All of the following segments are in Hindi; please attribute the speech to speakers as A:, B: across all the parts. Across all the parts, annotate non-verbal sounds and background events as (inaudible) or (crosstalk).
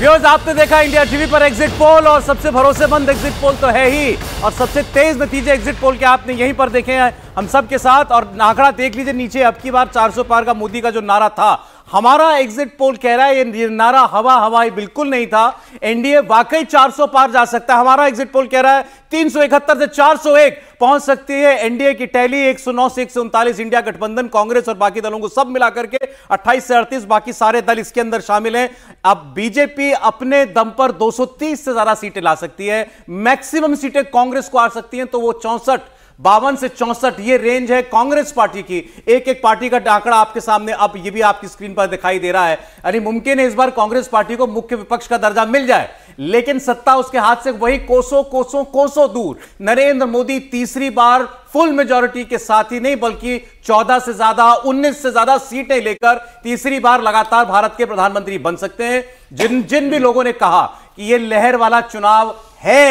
A: व्यूअर्स आपने देखा इंडिया टीवी पर एग्जिट पोल और सबसे भरोसेमंद एग्जिट पोल तो है ही और सबसे तेज नतीजे एग्जिट पोल के आपने यहीं पर देखे हैं हम सब के साथ और आंकड़ा देख लीजिए नीचे अब की बार 400 पार का मोदी का जो नारा था हमारा एग्जिट पोल कह रहा है ये नारा हवा हवाई बिल्कुल नहीं था एनडीए वाकई 400 पार जा सकता है हमारा एग्जिट पोल कह रहा है तीन से 401 पहुंच सकती है एनडीए की टैली एक सौ से एक इंडिया गठबंधन कांग्रेस और बाकी दलों को सब मिलाकर के 28 से 38 बाकी सारे दल इसके अंदर शामिल हैं अब बीजेपी अपने दम पर 230 से ज्यादा सीटें ला सकती है मैक्सिमम सीटें कांग्रेस को आ सकती हैं तो वो चौंसठ बावन से चौसठ ये रेंज है कांग्रेस पार्टी की एक एक पार्टी का आंकड़ा आपके सामने अब ये भी आपकी स्क्रीन पर दिखाई दे रहा है यानी मुमकिन है इस बार कांग्रेस पार्टी को मुख्य विपक्ष का दर्जा मिल जाए लेकिन सत्ता उसके हाथ से वही कोसों कोसों कोसों दूर नरेंद्र मोदी तीसरी बार फुल मेजोरिटी के साथ ही नहीं बल्कि 14 से ज्यादा 19 से ज्यादा सीटें लेकर तीसरी बार लगातार भारत के प्रधानमंत्री बन सकते हैं जिन जिन भी लोगों ने कहा कि यह लहर वाला चुनाव है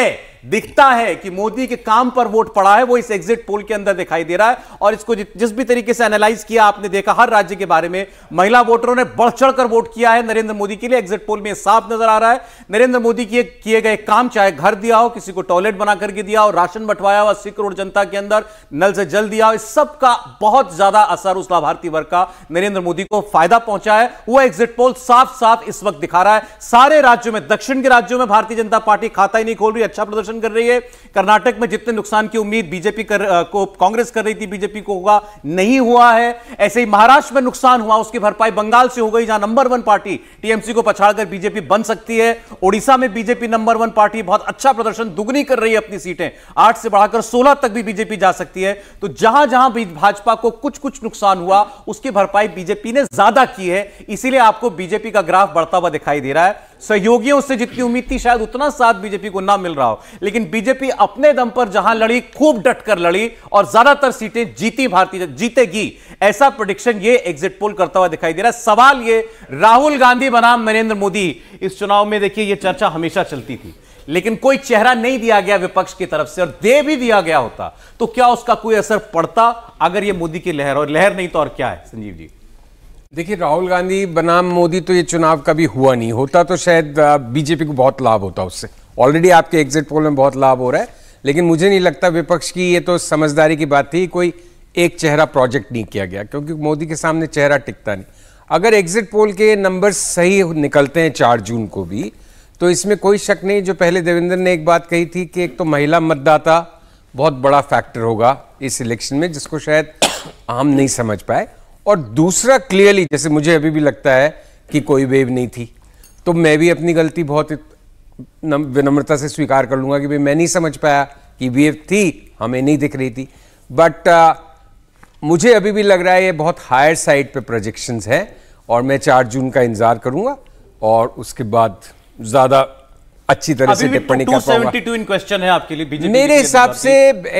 A: दिखता है कि मोदी के काम पर वोट पड़ा है वो इस एग्जिट पोल के अंदर दिखाई दे रहा है और इसको जिस भी तरीके से एनालाइज किया आपने देखा हर राज्य के बारे में महिला वोटरों ने बढ़ चढ़कर वोट किया है नरेंद्र मोदी के लिए एग्जिट पोल में साफ नजर आ रहा है नरेंद्र मोदी के किए गए काम चाहे घर दिया हो किसी को टॉयलेट बना करके दिया हो राशन बंटवाया हो अस्सी करोड़ जनता के अंदर नल से जल दिया हो इस सबका बहुत ज्यादा असर उस लाभार्थी वर्ग का नरेंद्र मोदी को फायदा पहुंचा है वो एग्जिट पोल साफ साफ इस वक्त दिखा रहा है सारे राज्यों में दक्षिण के राज्यों में भारतीय जनता पार्टी खाता ही नहीं खोल रही अच्छा प्रदर्शन प्रदर्शन कर रही है कर्नाटक में जितने नुकसान की उम्मीद बीजेपी कर को कांग्रेस कर रही थी बीजेपी को होगा नहीं हुआ है ऐसे ही महाराष्ट्र में नुकसान हुआ उसकी भरपाई बंगाल से हो गई जहां नंबर वन पार्टी टीएमसी को पछाड़कर बीजेपी बन सकती है ओडिशा में बीजेपी नंबर वन पार्टी बहुत अच्छा प्रदर्शन दुगनी कर रही है अपनी सीटें आठ से बढ़ाकर सोलह तक भी बीजेपी जा सकती है तो जहां जहां भाजपा को कुछ कुछ नुकसान हुआ उसकी भरपाई बीजेपी ने ज्यादा की है इसीलिए आपको बीजेपी का ग्राफ बढ़ता हुआ दिखाई दे रहा है सहयोगियों से जितनी उम्मीद थी शायद उतना साथ बीजेपी को ना मिल रहा हो लेकिन बीजेपी अपने दम पर जहां लड़ी खूब डटकर लड़ी और ज्यादातर सीटें जीती भारतीय जीतेगी ऐसा प्रोडिक्शन ये एग्जिट पोल करता हुआ दिखाई दे रहा है सवाल ये राहुल गांधी बनाम नरेंद्र मोदी इस चुनाव में देखिए यह चर्चा हमेशा चलती थी लेकिन कोई चेहरा नहीं दिया गया विपक्ष की तरफ से और दे भी दिया गया होता तो क्या उसका कोई असर पड़ता अगर यह मोदी की लहर और लहर नहीं तो और क्या है संजीव जी
B: देखिए राहुल गांधी बनाम मोदी तो ये चुनाव कभी हुआ नहीं होता तो शायद बीजेपी को बहुत लाभ होता उससे ऑलरेडी आपके एग्जिट पोल में बहुत लाभ हो रहा है लेकिन मुझे नहीं लगता विपक्ष की ये तो समझदारी की बात थी कोई एक चेहरा प्रोजेक्ट नहीं किया गया क्योंकि मोदी के सामने चेहरा टिकता नहीं अगर एग्जिट पोल के नंबर सही निकलते हैं चार जून को भी तो इसमें कोई शक नहीं जो पहले देवेंद्र ने एक बात कही थी कि एक तो महिला मतदाता बहुत बड़ा फैक्टर होगा इस इलेक्शन में जिसको शायद हम नहीं समझ पाए और दूसरा क्लियरली जैसे मुझे अभी भी लगता है कि कोई वेव नहीं थी तो मैं भी अपनी गलती बहुत विनम्रता से स्वीकार कर लूंगा कि भाई मैं नहीं समझ पाया कि वेव थी हमें नहीं दिख रही थी बट uh, मुझे अभी भी लग रहा है ये बहुत हायर साइड पे प्रोजेक्शंस हैं और मैं चार जून का इंतज़ार करूँगा और उसके बाद ज़्यादा अच्छी तरह से टिप्पणी कर पाऊंगा
A: क्वेश्चन है आपके लिए बीजेपी मेरे
B: हिसाब से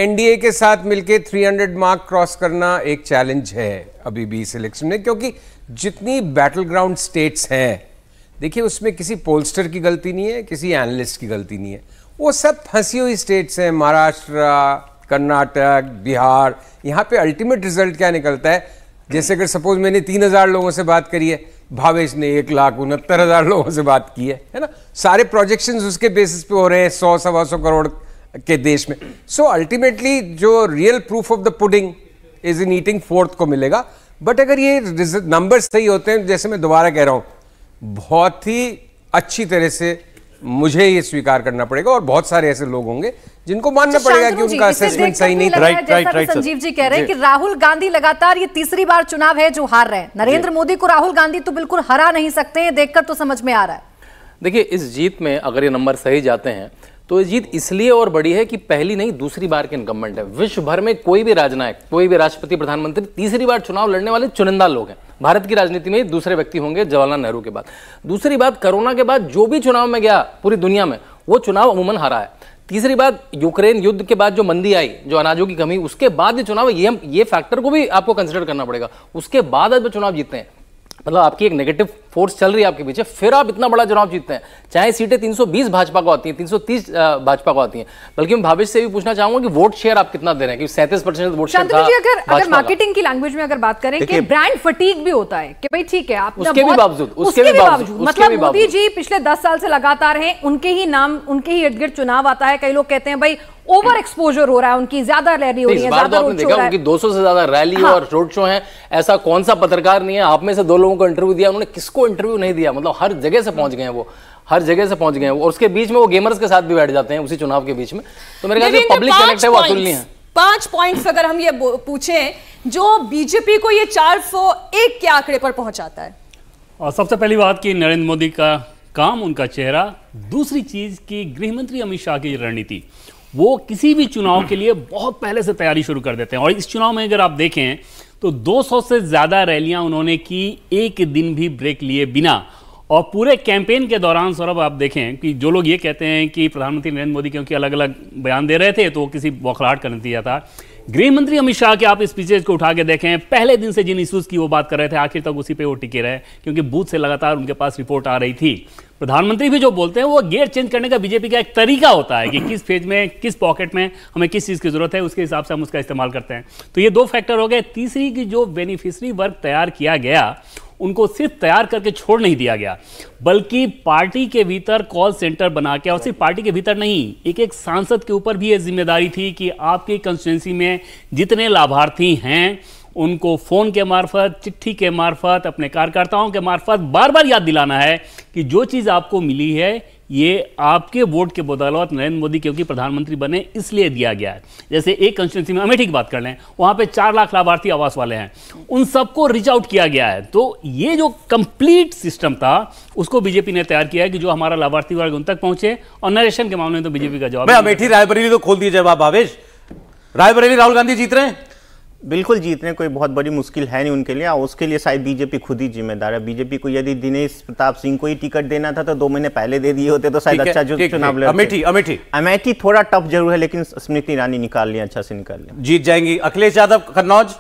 B: एनडीए के साथ मिलके 300 मार्क क्रॉस करना एक चैलेंज है अभी भी इस इलेक्शन में क्योंकि जितनी बैटल ग्राउंड स्टेट्स हैं देखिए उसमें किसी पोलस्टर की गलती नहीं है किसी एनालिस्ट की गलती नहीं है वो सब फंसी हुई स्टेट्स हैं महाराष्ट्र कर्नाटक बिहार यहाँ पे अल्टीमेट रिजल्ट क्या निकलता है जैसे अगर सपोज मैंने तीन हजार लोगों से बात करी है भावेश ने एक लाख उनहत्तर हज़ार लोगों से बात की है है ना सारे प्रोजेक्शंस उसके बेसिस पे हो रहे हैं सौ सवा सौ करोड़ के देश में सो so, अल्टीमेटली जो real proof of the pudding is in eating fourth को मिलेगा बट अगर ये नंबर सही होते हैं जैसे मैं दोबारा कह रहा हूँ बहुत ही अच्छी तरह से मुझे ये स्वीकार करना पड़ेगा और बहुत सारे ऐसे लोग होंगे जिनको मानना अच्छा, पड़ेगा कि उनका असेसमेंट सही नहीं था right right right Sanjeev ji कह रहे हैं कि
C: राहुल गांधी लगातार ये तीसरी बार चुनाव है जो हार रहे हैं नरेंद्र मोदी को राहुल गांधी तो बिल्कुल हरा नहीं सकते ये देखकर तो समझ में आ रहा है
D: देखिए इस जीत में अगर ये नंबर सही जाते हैं तो ये जीत इसलिए और बड़ी है कि पहली नहीं दूसरी बार के इनकमेंट है विश्व भर में कोई भी राजनायक कोई भी राष्ट्रपति प्रधानमंत्री तीसरी बार चुनाव लड़ने वाले चुनिंदा लोग हैं भारत की राजनीति में दूसरे व्यक्ति होंगे जवाहरलाल नेहरू के बाद दूसरी बात कोरोना के बाद जो भी चुनाव में गया पूरी दुनिया में वो चुनाव अमूमन हारा है तीसरी बात यूक्रेन युद्ध के बाद जो मंदी आई जो अनाजों की कमी उसके बाद ये चुनाव ये हम ये फैक्टर को भी आपको कंसिडर करना पड़ेगा उसके बाद अब चुनाव जीतते हैं मतलब आपकी एक नेगेटिव फोर्स चल रही है आपके पीछे फिर आप इतना बड़ा चुनाव जीतते हैं चाहे सीटें 320 भाजपा को आती हैं 330 भाजपा को आती हैं बल्कि मैं भावेश से भी पूछना चाहूंगा कि वोट शेयर आप कितना दे रहे हैं क्योंकि सैंतीस परसेंट वोट शेयर था अगर अगर मार्केटिंग
A: की लैंग्वेज में अगर बात करें कि ब्रांड फटीक भी होता है कि भाई ठीक है आप उसके भी बावजूद उसके भी बावजूद मतलब मोदी जी पिछले दस साल से लगातार हैं उनके ही नाम उनके ही इर्द गिर्द चुनाव आता है कई लोग कहते हैं भाई ओवर एक्सपोजर हो रहा है उनकी ज्यादा रैली हो रही है ज्यादा तो आपने देखा उनकी
D: 200 से ज्यादा रैली हाँ। और रोड शो है ऐसा कौन सा पत्रकार नहीं है आप में से दो लोगों को इंटरव्यू दिया उन्होंने किसको को इंटरव्यू नहीं दिया मतलब हर जगह से पहुंच गए वो हर जगह से पहुंच गए और उसके बीच में वो गेमर्स के साथ भी बैठ जाते हैं उसी चुनाव के बीच में तो मेरे ख्याल पब्लिक कनेक्ट है वो अतुलनीय है
A: पांच पॉइंट्स अगर हम ये पूछें जो बीजेपी को ये चार सौ एक के आंकड़े पर पहुंचाता है
E: और सबसे पहली बात कि नरेंद्र मोदी का काम उनका चेहरा दूसरी चीज की गृह मंत्री अमित शाह की रणनीति वो किसी भी चुनाव के लिए बहुत पहले से तैयारी शुरू कर देते हैं और इस चुनाव में अगर आप देखें तो 200 से ज़्यादा रैलियां उन्होंने की एक दिन भी ब्रेक लिए बिना और पूरे कैंपेन के दौरान सौरभ आप देखें कि जो लोग ये कहते हैं कि प्रधानमंत्री नरेंद्र मोदी क्योंकि अलग अलग बयान दे रहे थे तो वो किसी बौखलाहट का नतीजा था गृह मंत्री अमित शाह के आप इस पीसेज को उठा के देखें पहले दिन से जिन इश्यूज की वो बात कर रहे थे आखिर तक उसी पे वो टिके रहे क्योंकि बूथ से लगातार उनके पास रिपोर्ट आ रही थी प्रधानमंत्री भी जो बोलते हैं वो गेयर चेंज करने का बीजेपी का एक तरीका होता है कि (laughs) किस फेज में किस पॉकेट में हमें किस चीज़ की जरूरत है उसके हिसाब से हम उसका इस्तेमाल करते हैं तो ये दो फैक्टर हो गए तीसरी की जो बेनिफिशरी वर्ग तैयार किया गया उनको सिर्फ तैयार करके छोड़ नहीं दिया गया बल्कि पार्टी के भीतर कॉल सेंटर बना के और सिर्फ पार्टी के भीतर नहीं एक एक सांसद के ऊपर भी ये जिम्मेदारी थी कि आपकी कंस्टिट्यूंसी में जितने लाभार्थी हैं उनको फ़ोन के मार्फत चिट्ठी के मार्फत अपने कार्यकर्ताओं के मार्फत बार बार याद दिलाना है कि जो चीज़ आपको मिली है ये आपके वोट के बदौलत नरेंद्र मोदी क्योंकि प्रधानमंत्री बने इसलिए दिया गया है जैसे एक कंस्टिट्यूंसी में अमेठी की बात कर लें वहां पे चार लाख लाभार्थी आवास वाले हैं उन सबको रीच आउट किया गया है तो ये जो कंप्लीट सिस्टम था उसको बीजेपी ने तैयार किया है कि जो हमारा लाभार्थी वर्ग उन तक पहुंचे और नरेशन के मामले में तो बीजेपी का जवाब अमेठी रायबरेली तो खोल दिया जवाब आवेश रायबरेली राहुल गांधी जीत रहे हैं
C: बिल्कुल जीतने कोई बहुत बड़ी मुश्किल है नहीं उनके लिए और उसके लिए शायद बीजेपी खुद ही जिम्मेदार है बीजेपी को यदि दिनेश प्रताप सिंह को ही टिकट देना था तो दो महीने पहले दे दिए होते तो शायद अच्छा जो चुनाव लड़ते अमेठी अमेठी अमेठी थोड़ा टफ जरूर है लेकिन स्मृति ईरानी निकाल लिया अच्छा से निकाल लिया जीत जाएंगी अखिलेश यादव कन्नौज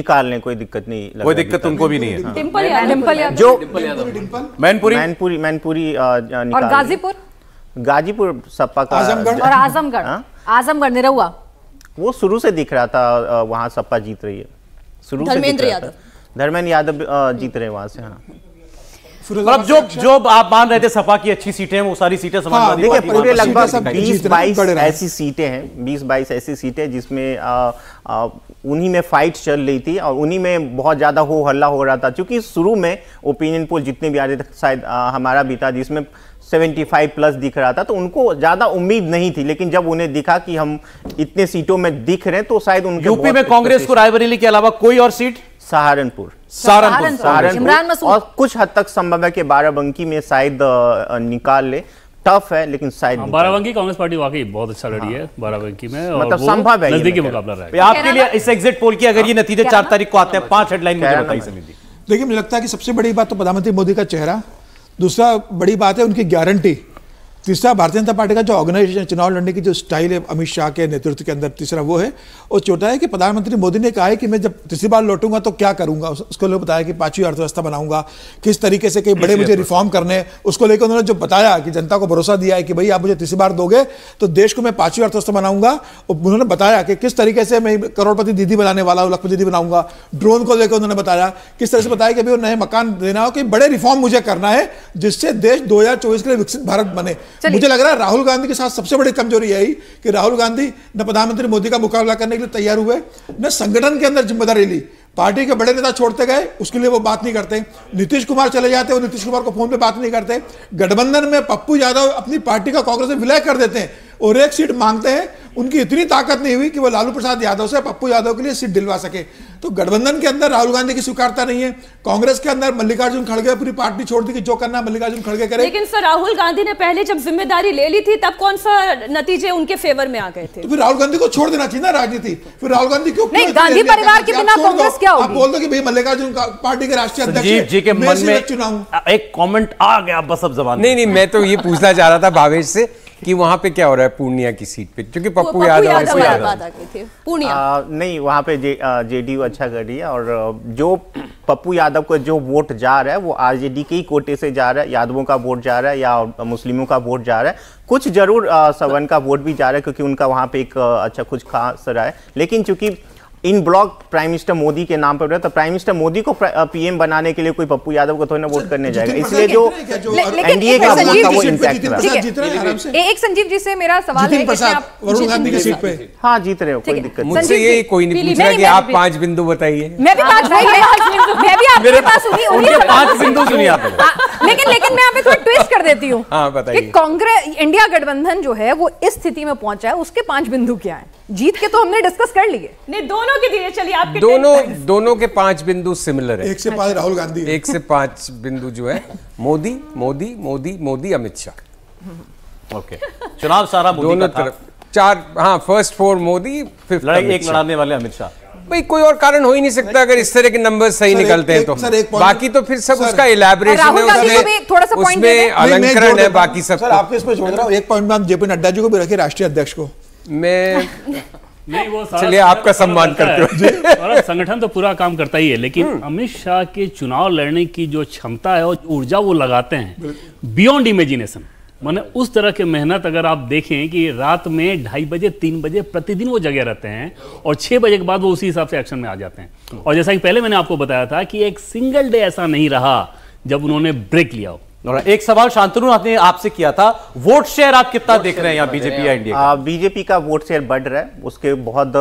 C: निकाल लें कोई दिक्कत नहीं लग कोई दिक्कत उनको भी नहीं
F: है जो मैनपुरी
C: मैनपुरी मैनपुरी गाजीपुर गाजीपुर सपा का आजमगढ़ आजमगढ़ हाँ? आजमगढ़ निरहुआ वो शुरू से दिख रहा था वहां सपा जीत रही है शुरू से दिख रहा था धर्मेंद्र यादव जीत रहे वहां से हाँ
A: मतलब अब जो अच्छा। जो आप मान रहे थे सपा की अच्छी सीटें हैं वो सारी सीटें समाजवादी हाँ, पूरे लगभग बीस बाईस ऐसी
C: सीटें हैं बीस बाईस ऐसी सीटें जिसमें उन्हीं में फाइट चल रही थी और उन्हीं में बहुत ज़्यादा हो हल्ला हो रहा था क्योंकि शुरू में ओपिनियन पोल जितने भी आ रहे थे शायद हमारा भी था जिसमें 75 प्लस दिख रहा था तो उनको ज्यादा उम्मीद नहीं थी लेकिन जब उन्हें दिखा कि हम इतने सीटों में दिख रहे हैं तो शायद उनके यूपी में कांग्रेस को
A: रायबरेली के अलावा कोई और सीट सहारनपुर
E: सहारनपुर सहारनपुर
C: और कुछ हद तक संभव है कि बाराबंकी में शायद निकाल ले टफ है लेकिन शायद हाँ,
E: बाराबंकी कांग्रेस पार्टी वाकई बहुत अच्छा लड़ी हाँ, है बाराबंकी में मतलब संभव है नजदीकी मुकाबला है आपके लिए इस एग्जिट पोल की अगर ये हाँ। नतीजे चार तारीख को आते हैं पांच हेडलाइन देखिए
F: मुझे लगता है कि सबसे बड़ी बात तो प्रधानमंत्री मोदी का चेहरा दूसरा बड़ी बात है उनकी गारंटी तीसरा भारतीय जनता पार्टी का जो ऑर्गेनाइजेशन चुनाव लड़ने की जो स्टाइल है अमित शाह के नेतृत्व के अंदर तीसरा वो है और चौथा है कि प्रधानमंत्री मोदी ने कहा है कि मैं जब तीसरी बार लौटूंगा तो क्या करूंगा उसको लोग बताया कि पांचवी अर्थव्यवस्था बनाऊंगा किस तरीके से कई बड़े मुझे रिफॉर्म करने उसको लेकर उन्होंने जो बताया कि जनता को भरोसा दिया है कि भाई आप मुझे तीसरी बार दोगे तो देश को मैं पांचवी अर्थव्यवस्था बनाऊंगा और उन्होंने बताया कि किस तरीके से मैं करोड़पति दीदी बनाने वाला हूँ लखपति दीदी बनाऊंगा ड्रोन को लेकर उन्होंने बताया किस तरह से बताया कि अभी नए मकान देना हो कि बड़े रिफॉर्म मुझे करना है जिससे देश दो के लिए विकसित भारत बने मुझे लग रहा है राहुल गांधी के साथ सबसे बड़ी कमजोरी यही कि राहुल गांधी न प्रधानमंत्री मोदी का मुकाबला करने के लिए तैयार हुए न संगठन के अंदर जिम्मेदारी ली पार्टी के बड़े नेता छोड़ते गए उसके लिए वो बात नहीं करते नीतीश कुमार चले जाते वो नीतीश कुमार को फोन पे बात नहीं करते गठबंधन में पप्पू यादव अपनी पार्टी का कांग्रेस में विलय कर देते हैं और एक सीट मांगते हैं उनकी इतनी ताकत नहीं हुई कि वो लालू प्रसाद यादव से पप्पू यादव के लिए सीट दिलवा सके तो गठबंधन के अंदर राहुल गांधी की स्वीकारता नहीं है कांग्रेस के अंदर मल्लिकार्जुन खड़गे पूरी पार्टी छोड़ दी कि जो करना मल्लिकार्जुन खड़गे करे लेकिन
E: सर राहुल गांधी ने पहले जब जिम्मेदारी ले ली थी तब कौन सा नतीजे उनके फेवर में आ गए थे तो
F: फिर राहुल गांधी को छोड़ देना चाहिए ना राजनीति फिर राहुल गांधी क्यों गांधी परिवार के बिना कांग्रेस क्या आप बोल दो भाई मल्लिकार्जुन पार्टी के राष्ट्रीय अध्यक्ष जी के मन में चुनाव
B: एक कॉमेंट आ गया बस अब जबान नहीं नहीं मैं तो ये पूछना चाह रहा था भावेश से कि वहाँ पे क्या हो रहा है पूर्णिया की सीट पे क्योंकि पप्पू यादव यादव
C: नहीं वहाँ पे जे यू अच्छा कर रही है और जो पप्पू यादव को जो वोट जा रहा है वो आरजेडी के ही कोटे से जा रहा है यादवों का वोट जा रहा है या मुस्लिमों का वोट जा रहा है कुछ जरूर सवन का वोट भी जा रहा है क्योंकि उनका वहाँ पे एक अच्छा कुछ खास रहा है लेकिन चूंकि इन ब्लॉक प्राइम मिनिस्टर मोदी के नाम पर तो प्राइम मिनिस्टर मोदी को पीएम बनाने के लिए कोई पप्पू यादव को थोड़ा तो वोट करने जाएगा इसलिए जो एनडीए का वो इंपैक्ट
B: रहा
A: एक संजीव जी से मेरा सवाल है
B: हाँ जीत रहे हो कोई दिक्कत मुझसे ये कोई नहीं पूछ रहा कि आप पांच बिंदु बताइए
A: मैं भी पांच हाँ,
C: बिंदु मेरे पास उन्हीं उनके पांच बिंदु सुनिए आप
A: लेकिन लेकिन मैं आप थोड़ा ट्विस्ट कर देती हूँ हाँ, कि कांग्रेस इंडिया गठबंधन जो है वो इस स्थिति में पहुंचा है उसके पांच बिंदु क्या है जीत के तो हमने डिस्कस कर लिए नहीं दोनों के धीरे चलिए आपके दोनों
B: दोनों के पांच बिंदु सिमिलर है एक से पांच राहुल गांधी एक से पांच बिंदु जो है मोदी मोदी मोदी मोदी अमित शाह ओके चुनाव सारा दोनों तरफ चार हाँ फर्स्ट फोर मोदी फिफ्थ एक लड़ाने वाले अमित शाह भाई कोई और कारण हो ही नहीं सकता अगर इस तरह के नंबर सही निकलते हैं तो सर, एक बाकी तो फिर सब उसका इलेबरेशन है उसमें उसमें अलंकरण है
F: बाकी सब आपके इसमें छोड़ रहा हूँ एक पॉइंट में आप जेपी नड्डा जी को भी रखे राष्ट्रीय अध्यक्ष को
E: मैं चलिए आपका सम्मान करते हो (laughs) संगठन तो पूरा काम करता ही है लेकिन हम्म। अमित शाह के चुनाव लड़ने की जो क्षमता है और ऊर्जा वो लगाते हैं बियॉन्ड इमेजिनेशन मैंने उस तरह के मेहनत अगर आप देखें कि रात में ढाई बजे तीन बजे प्रतिदिन वो जगह रहते हैं और छः बजे के बाद वो उसी हिसाब से एक्शन में आ जाते हैं और जैसा कि पहले मैंने आपको बताया था कि एक सिंगल डे ऐसा नहीं रहा जब उन्होंने ब्रेक लिया हो एक सवाल शांतनु आपने
A: आपसे किया था वोट शेयर आप कितना देख रहे हैं यहाँ बीजेपी या इंडिया
C: बीजेपी का वोट शेयर बढ़ रहा है उसके बहुत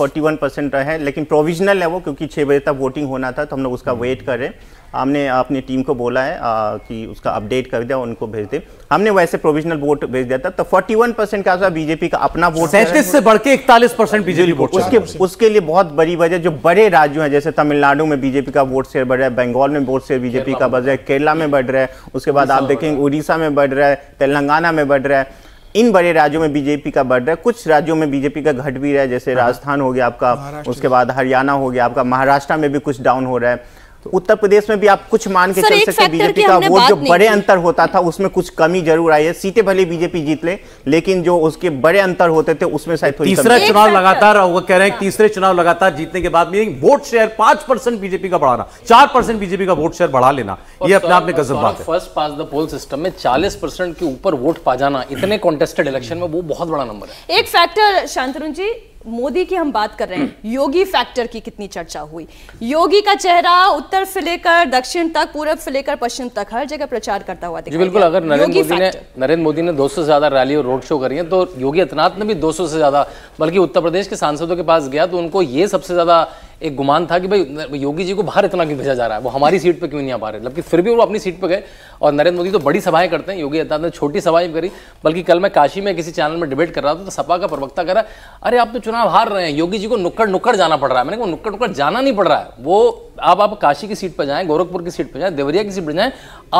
C: 41 परसेंट रहे लेकिन प्रोविजनल है वो क्योंकि छह बजे तक वोटिंग होना था तो हम लोग उसका वेट कर रहे हैं हमने अपनी टीम को बोला है आ, कि उसका अपडेट कर दिया उनको भेज दे हमने वैसे प्रोविजनल वोट भेज दिया था तो 41 परसेंट का बीजेपी का अपना वोट सैंतीस से बढ़ के इकतालीस
A: परसेंट बीजेपी वोट उसके
C: उसके लिए बहुत बड़ी वजह जो बड़े राज्यों हैं जैसे तमिलनाडु में बीजेपी का वोट शेयर बढ़ रहा है बंगाल में वोट शेयर बीजेपी का बढ़ रहा है केरला में बढ़ रहा है उसके बाद आप देखेंगे उड़ीसा में बढ़ रहा है तेलंगाना में बढ़ रहा है इन बड़े राज्यों में बीजेपी का बढ़ रहा है कुछ राज्यों में बीजेपी का घट भी रहा है जैसे हाँ। राजस्थान हो गया आपका उसके बाद हरियाणा हो गया आपका महाराष्ट्र में भी कुछ डाउन हो रहा है तो उत्तर प्रदेश में भी आप कुछ मान के चल सकते बीजेपी का वोट जो बड़े अंतर होता था उसमें कुछ कमी जरूर आई है सीटें भले बीजेपी जीत ले, लेकिन जो उसके बड़े अंतर होते थे उसमें शायद तीसरा चुनाव
A: लगातार वो कह रहे हैं तीसरे चुनाव लगातार जीतने के बाद में वोट शेयर पांच परसेंट बीजेपी का बढ़ाना
D: चार परसेंट बीजेपी का वोट शेयर बढ़ा लेना यह अपने आप में गजब बात है first past the pole system में चालीस परसेंट के ऊपर वोट पा जाना इतने कॉन्टेस्टेड इलेक्शन में वो बहुत बड़ा नंबर
E: है एक फैक्टर शांतरुण जी
B: मोदी की हम बात कर रहे हैं योगी फैक्टर की कितनी चर्चा हुई योगी का चेहरा उत्तर से लेकर दक्षिण तक पूर्व से लेकर पश्चिम तक हर जगह प्रचार करता हुआ जी बिल्कुल अगर नरेंद्र मोदी ने
D: नरेंद्र मोदी ने 200 से ज्यादा रैली और रोड शो करी है तो योगी आदित्यनाथ ने भी 200 से ज्यादा बल्कि उत्तर प्रदेश के सांसदों के पास गया तो उनको ये सबसे ज्यादा एक गुमान था कि भाई योगी जी को बाहर इतना क्यों भेजा जा रहा है वो हमारी सीट पे क्यों नहीं आ पा रहे लेकिन फिर भी वो अपनी सीट पे गए और नरेंद्र मोदी तो बड़ी सभाएं करते हैं योगी आदित्यनाथ ने छोटी सभाएं करी बल्कि कल मैं काशी में किसी चैनल में डिबेट कर रहा था तो सपा का प्रवक्ता कह रहा अरे आप तो चुनाव हार रहे हैं योगी जी को नुक्कड़ नुक्कड़ जाना पड़ रहा है मैंने कहा नुक्कड़ नुक्कड़ जाना नहीं पड़ रहा है वो आप आप काशी की सीट पर जाएँ गोरखपुर की सीट पर जाएँ देवरिया की सीट पर जाएँ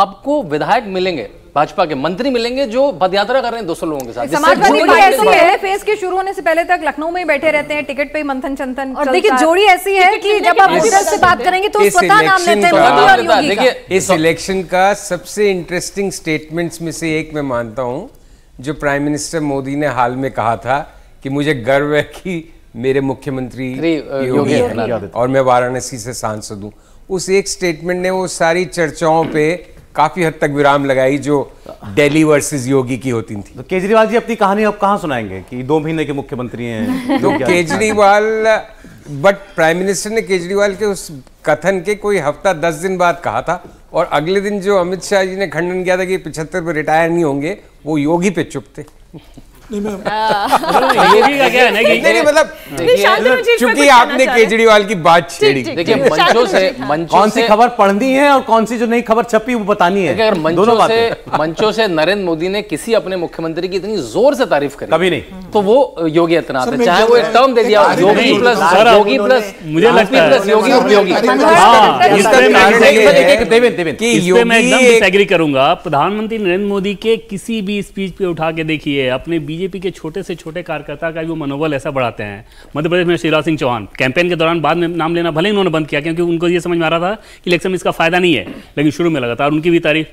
D: आपको विधायक मिलेंगे भाजपा के मंत्री मिलेंगे जो पदयात्रा कर रहे हैं दो लोगों के साथ समाजवादी पार्टी ऐसी है
A: फेस के शुरू होने से पहले तक लखनऊ में ही बैठे रहते हैं टिकट पे मंथन चंथन और देखिए जोड़ी ऐसी है कि जब आप से बात करेंगे तो स्वतः
B: नाम लेते हैं देखिए इस इलेक्शन का सबसे इंटरेस्टिंग स्टेटमेंट में से एक मैं मानता हूँ जो प्राइम मिनिस्टर मोदी ने हाल में कहा था कि मुझे गर्व है कि मेरे मुख्यमंत्री योगी और मैं वाराणसी से सांसद हूँ उस एक स्टेटमेंट ने वो सारी चर्चाओं पे काफी हद तक विराम लगाई जो दिल्ली वर्सेस योगी की होती थी तो केजरीवाल जी अपनी कहानी अब कहा सुनाएंगे कि दो महीने के मुख्यमंत्री हैं (laughs) तो केजरीवाल बट प्राइम मिनिस्टर ने केजरीवाल के उस कथन के कोई हफ्ता दस दिन बाद कहा था और अगले दिन जो अमित शाह जी ने खंडन किया था कि पिछहत्तर पर रिटायर नहीं होंगे वो योगी पे चुप थे
E: नहीं (laughs) मतलब मतलब आपने केजरीवाल की बात छेड़ी देखिए हाँ।
D: कौन सी खबर
A: पढ़नी है और कौन सी जो नई खबर छपी वो बतानी है अगर मंचों से
D: मंचों से नरेंद्र मोदी ने किसी अपने मुख्यमंत्री की इतनी जोर से तारीफ करी कभी नहीं तो वो योगी आदित्यनाथ है चाहे वो एक टर्म दे दिया योगी प्लस योगी प्लस मुझे लगता है योगी और योगी
E: हाँ, करूंगा प्रधानमंत्री नरेंद्र मोदी के किसी भी स्पीच पे उठा के देखिए अपने बीच बीजेपी के छोटे से छोटे कार्यकर्ता का भी वो मनोबल ऐसा बढ़ाते हैं मध्य प्रदेश में शिवराज सिंह चौहान कैंपेन के दौरान बाद में नाम लेना भले ही उन्होंने बंद किया क्योंकि उनको ये समझ में आ रहा था कि इलेक्शन में इसका फायदा नहीं है लेकिन शुरू में लगातार उनकी भी तारीफ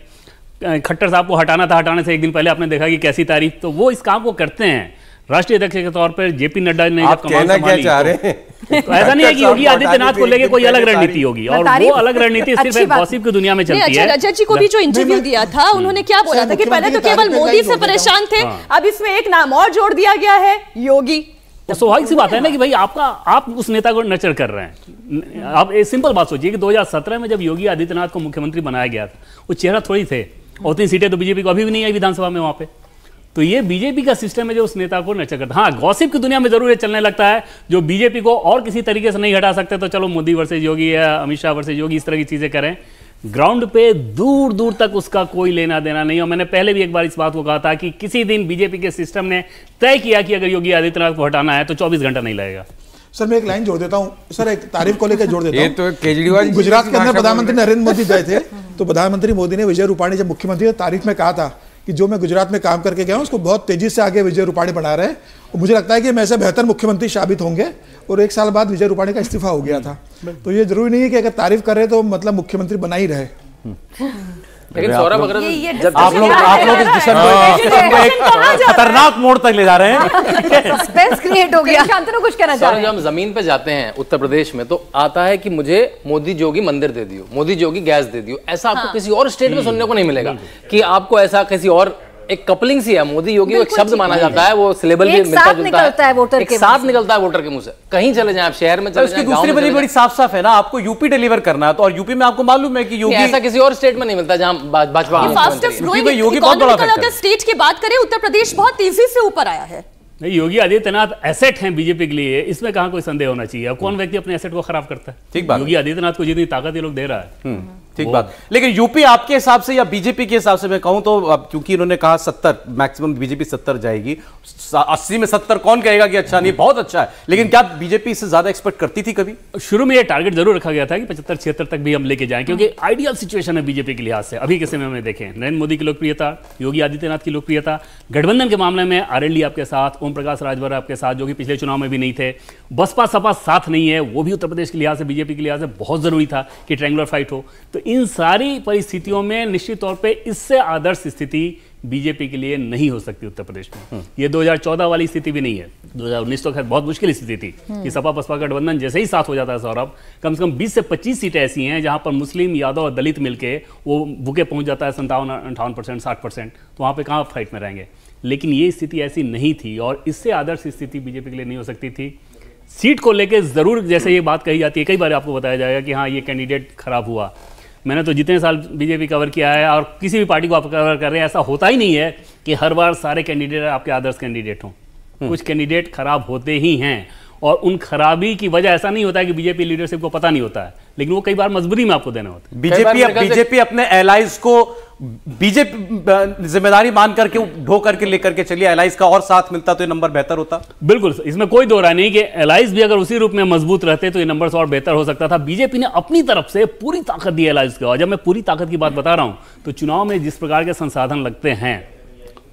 E: खट्टर साहब को हटाना था हटाने से एक दिन पहले आपने देखा कि कैसी तारीफ तो वो इस काम को करते हैं राष्ट्रीय अध्यक्ष के तौर पर जेपी नड्डा ने जब कमान संभाली तो (laughs) ऐसा नहीं है कि योगी आदित्यनाथ को लेके कोई अलग रणनीति होगी और वो अलग रणनीति सिर्फ एक गॉसिप की दुनिया में चलती अच्छा, है रजत अच्छा, जी को भी जो इंटरव्यू दिया था उन्होंने क्या बोला था कि पहले तो केवल मोदी से परेशान थे हाँ। अब इसमें एक नाम और जोड़ दिया गया है योगी तो स्वाभाविक सी बात है ना कि भाई आपका आप उस नेता को नचर कर रहे हैं आप एक सिंपल बात सोचिए कि 2017 में जब योगी आदित्यनाथ को मुख्यमंत्री बनाया गया था वो चेहरा थोड़ी थे उतनी सीटें तो बीजेपी को अभी भी नहीं आई विधानसभा में वहां पे तो ये बीजेपी का सिस्टम है जो उस नेता को नचक करता हाँ गौसिप की दुनिया में जरूर ये चलने लगता है जो बीजेपी को और किसी तरीके से नहीं हटा सकते तो चलो मोदी वर्सेज योगी या अमित शाह वर्सेज योगी इस तरह की चीज़ें करें ग्राउंड पे दूर दूर तक उसका कोई लेना देना नहीं और मैंने पहले भी एक बार इस बात को कहा था कि किसी दिन बीजेपी के सिस्टम ने तय किया कि अगर योगी आदित्यनाथ को हटाना है तो 24 घंटा नहीं लगेगा
F: सर मैं एक लाइन जोड़ देता हूँ सर एक तारीफ को लेकर जोड़ देता हूँ तो केजरीवाल गुजरात के अंदर प्रधानमंत्री नरेंद्र मोदी गए थे तो प्रधानमंत्री मोदी ने विजय रूपाणी जब मुख्यमंत्री तारीफ में कहा था कि जो मैं गुजरात में काम करके गया हूँ उसको बहुत तेज़ी से आगे विजय रूपाणी बढ़ा रहे हैं और मुझे लगता है कि मैं ऐसे बेहतर मुख्यमंत्री साबित होंगे और एक साल बाद विजय रूपाणी का इस्तीफा हो गया था हम्म। तो ये जरूरी नहीं है कि अगर तारीफ कर रहे तो मतलब मुख्यमंत्री बना ही रहे
E: हम्म। लेकिन सौरभ अगर आप लोग आप लोग इस को हाँ। एक (laughs) हाँ। खतरनाक
D: मोड़ तक ले जा रहे
E: हैं स्पेस (laughs) क्रिएट हो गया शांतनु
B: तो कुछ कहना चाह रहे हैं हम
D: जमीन पे जाते हैं उत्तर प्रदेश में तो आता है कि मुझे मोदी जोगी मंदिर दे दियो मोदी जोगी गैस दे दियो ऐसा आपको हाँ। किसी और स्टेट में हम्म। सुनने को नहीं मिलेगा हम्म। कि आपको ऐसा किसी और एक कपलिंग सी है मोदी योगी एक शब्द माना जाता है वो सिलेबल भी मिलता जुलता है, है वोटर के साथ निकलता है वोटर के मुंह से कहीं चले जाए आप शहर में चले जाएं दूसरी बड़ी बड़ी साफ साफ है ना आपको यूपी डिलीवर करना है तो और यूपी
E: में आपको मालूम है कि योगी ऐसा किसी और स्टेट में नहीं मिलता जहां हाँ, भाजपा योगी बहुत बड़ा अगर
B: स्टेट की बात करें उत्तर प्रदेश बहुत तेजी से ऊपर आया है
E: नहीं योगी आदित्यनाथ एसेट हैं बीजेपी के लिए इसमें कहा कोई संदेह होना चाहिए कौन व्यक्ति अपने एसेट को खराब करता है ठीक बात योगी आदित्यनाथ को जितनी ताकत ये लोग दे रहा है हम्म। ठीक बात लेकिन यूपी आपके हिसाब से या बीजेपी के हिसाब से मैं कहूं तो क्योंकि इन्होंने
A: कहा सत्तर मैक्सिमम बीजेपी सत्तर जाएगी अस्सी में सत्तर कौन कहेगा कि अच्छा नहीं बहुत अच्छा है
E: लेकिन क्या बीजेपी इससे ज्यादा एक्सपेक्ट करती थी कभी शुरू में यह टारगेट जरूर रखा गया था कि पचहत्तर छिहत्तर तक भी हम लेके जाए क्योंकि आइडियल सिचुएशन है बीजेपी के लिहाज से अभी के समय में देखें नरेंद्र मोदी की लोकप्रियता योगी आदित्यनाथ की लोकप्रियता गठबंधन के मामले में आर आपके साथ ओम प्रकाश राजभर आपके साथ जो कि पिछले चुनाव में भी नहीं थे बसपा सपा साथ नहीं है वो भी उत्तर प्रदेश के लिहाज से बीजेपी के लिहाज से बहुत जरूरी था कि ट्रेंगुलर फाइट हो तो इन सारी परिस्थितियों में निश्चित तौर पे इससे आदर्श स्थिति बीजेपी के लिए नहीं हो सकती उत्तर प्रदेश में हम्म। ये 2014 वाली स्थिति भी नहीं है 2019 तो खैर बहुत मुश्किल स्थिति थी हम्म। कि सपा बसपा गठबंधन जैसे ही साथ हो जाता है सौरभ कम से कम 20 से 25 सीटें ऐसी हैं जहां पर मुस्लिम यादव और दलित मिलकर वो भूखे पहुंच जाता है संतावन अंठावन परसेंट साठ परसेंट तो वहां पर कहाँ फाइट में रहेंगे लेकिन ये स्थिति ऐसी नहीं थी और इससे आदर्श स्थिति बीजेपी के लिए नहीं हो सकती थी सीट को लेकर जरूर जैसे ये बात कही जाती है कई बार आपको बताया जाएगा कि हाँ ये कैंडिडेट खराब हुआ मैंने तो जितने साल बीजेपी कवर किया है और किसी भी पार्टी को आप कवर कर रहे हैं ऐसा होता ही नहीं है कि हर बार सारे कैंडिडेट आपके आदर्श कैंडिडेट हों हम्म। कुछ कैंडिडेट खराब होते ही हैं और उन खराबी की वजह ऐसा नहीं होता है कि बीजेपी लीडरशिप को पता नहीं होता है लेकिन वो कई बार मजबूरी में आपको देना होता है बीजेपी बीजेपी अपने एलाइज को बीजेपी जिम्मेदारी मान करके ढो करके लेकर के चलिए एलाइज का और साथ मिलता तो ये नंबर बेहतर होता बिल्कुल इसमें कोई दो नहीं कि एलाइज भी अगर उसी रूप में मजबूत रहते तो ये नंबर और बेहतर हो सकता था बीजेपी ने अपनी तरफ से पूरी ताकत दी एलाइज को और जब मैं पूरी ताकत की बात बता रहा हूं तो चुनाव में जिस प्रकार के संसाधन लगते हैं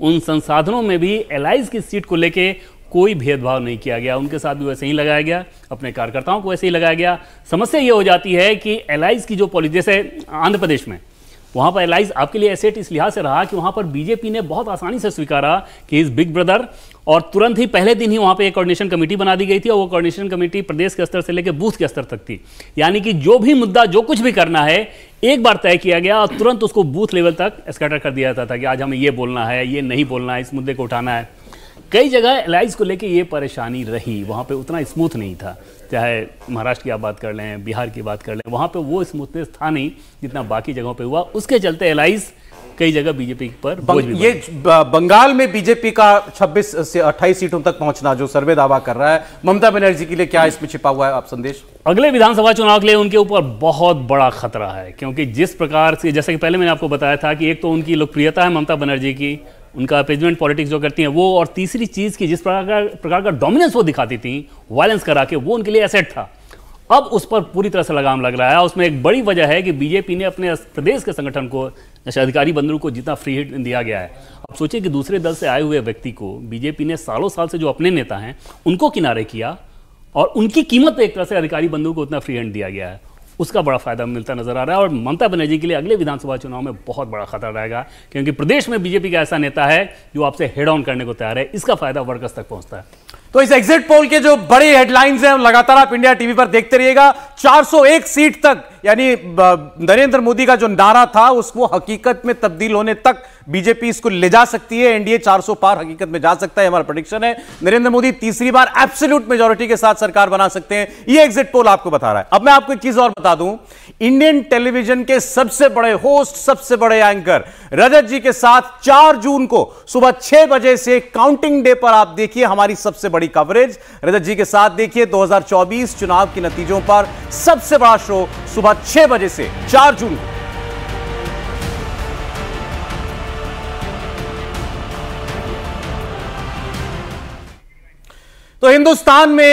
E: उन संसाधनों में भी एलाइज की सीट को लेके कोई भेदभाव नहीं किया गया उनके साथ भी वैसे ही लगाया गया अपने कार्यकर्ताओं को वैसे ही लगाया गया समस्या ये हो जाती है कि एलाइज की जो पॉलिसी जैसे आंध्र प्रदेश में वहाँ पर एलाइज आपके लिए एसेट इस लिहाज से रहा कि वहाँ पर बीजेपी ने बहुत आसानी से स्वीकारा कि इस बिग ब्रदर और तुरंत ही पहले दिन ही वहाँ पर एक कोऑर्डिनेशन कमेटी बना दी गई थी और वो कोऑर्डिनेशन कमेटी प्रदेश के स्तर से लेकर बूथ के स्तर तक थी यानी कि जो भी मुद्दा जो कुछ भी करना है एक बार तय किया गया और तुरंत उसको बूथ लेवल तक स्कैटर कर दिया जाता था कि आज हमें ये बोलना है ये नहीं बोलना है इस मुद्दे को उठाना है कई जगह एलाइज को लेके ये परेशानी रही वहाँ पे उतना स्मूथ नहीं था चाहे महाराष्ट्र की आप बात कर लें बिहार की बात कर लें वहाँ पे वो स्मूथनेस था नहीं जितना बाकी जगहों पे हुआ उसके चलते एलाइज कई जगह बीजेपी पर बोझ भी ये
A: बंगाल में बीजेपी का 26 से 28 सीटों तक पहुंचना जो सर्वे दावा कर रहा है
E: ममता बनर्जी के लिए क्या इसमें छिपा हुआ है आप संदेश अगले विधानसभा चुनाव के लिए उनके ऊपर बहुत बड़ा खतरा है क्योंकि जिस प्रकार से जैसे कि पहले मैंने आपको बताया था कि एक तो उनकी लोकप्रियता है ममता बनर्जी की उनका अपेजमेंट पॉलिटिक्स जो करती हैं वो और तीसरी चीज़ की जिस प्रकार प्रकार का डोमिनेंस वो दिखाती थी वायलेंस करा के वो उनके लिए एसेट था अब उस पर पूरी तरह से लगाम लग रहा है उसमें एक बड़ी वजह है कि बीजेपी ने अपने प्रदेश के संगठन को अधिकारी बंदरों को जितना फ्री हिट दिया गया है अब सोचिए कि दूसरे दल से आए हुए व्यक्ति को बीजेपी ने सालों साल से जो अपने नेता हैं उनको किनारे किया और उनकी कीमत पर एक तरह से अधिकारी बंधु को उतना फ्री हैंड दिया गया है उसका बड़ा फायदा मिलता नजर आ रहा है और ममता बनर्जी के लिए अगले विधानसभा चुनाव में बहुत बड़ा खतरा रहेगा क्योंकि प्रदेश में बीजेपी का ऐसा नेता है जो आपसे हेड ऑन करने को तैयार है इसका फायदा वर्कर्स तक पहुंचता है तो इस एग्जिट पोल के
A: जो बड़े हेडलाइंस हैं लगातार आप इंडिया टीवी पर देखते रहिएगा 401 सीट तक यानी नरेंद्र मोदी का जो नारा था उसको हकीकत में तब्दील होने तक बीजेपी इसको ले जा सकती है एनडीए 400 पार हकीकत में जा सकता है हमारा प्रोडिक्शन है नरेंद्र मोदी तीसरी बार एब्सोल्यूट मेजोरिटी के साथ सरकार बना सकते हैं ये एग्जिट पोल आपको बता रहा है अब मैं आपको एक चीज और बता दूं इंडियन टेलीविजन के सबसे बड़े होस्ट सबसे बड़े एंकर रजत जी के साथ चार जून को सुबह छह बजे से काउंटिंग डे पर आप देखिए हमारी सबसे बड़ी कवरेज रजत जी के साथ देखिए दो चुनाव के नतीजों पर सबसे बड़ा शो सुबह छह बजे से चार जून तो हिंदुस्तान में